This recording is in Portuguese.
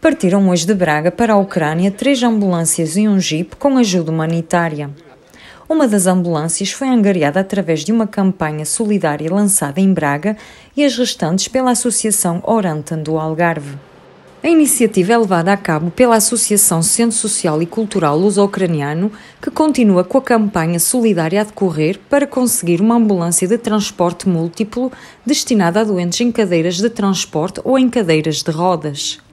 Partiram hoje de Braga para a Ucrânia três ambulâncias e um jeep com ajuda humanitária. Uma das ambulâncias foi angariada através de uma campanha solidária lançada em Braga e as restantes pela Associação Orantan do Algarve. A iniciativa é levada a cabo pela Associação Centro Social e Cultural Luso-Ucraniano, que continua com a campanha solidária a decorrer para conseguir uma ambulância de transporte múltiplo destinada a doentes em cadeiras de transporte ou em cadeiras de rodas.